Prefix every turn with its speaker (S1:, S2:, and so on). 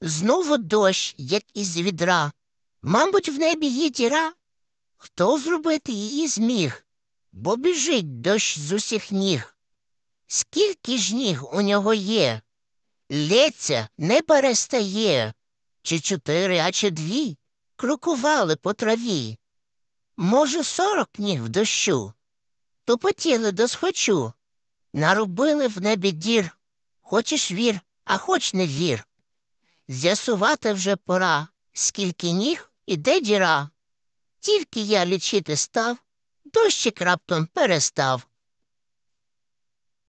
S1: Знову дощ, як із відра. Мабуть, в небі є діра. Хто зробити її зміг, бо біжить дощ з усіх ніг. Скільки ж ніг у нього є? Лється не перестає, чи чотири, а чи дві крокували по траві. Може, сорок ніг в дощу, топотіли до схочу. Наробили в небі дір. Хочеш вір, а хоч не вір. З'ясувати вже пора, скільки ніг і де діра. Тільки я лічити став, дощик раптом перестав.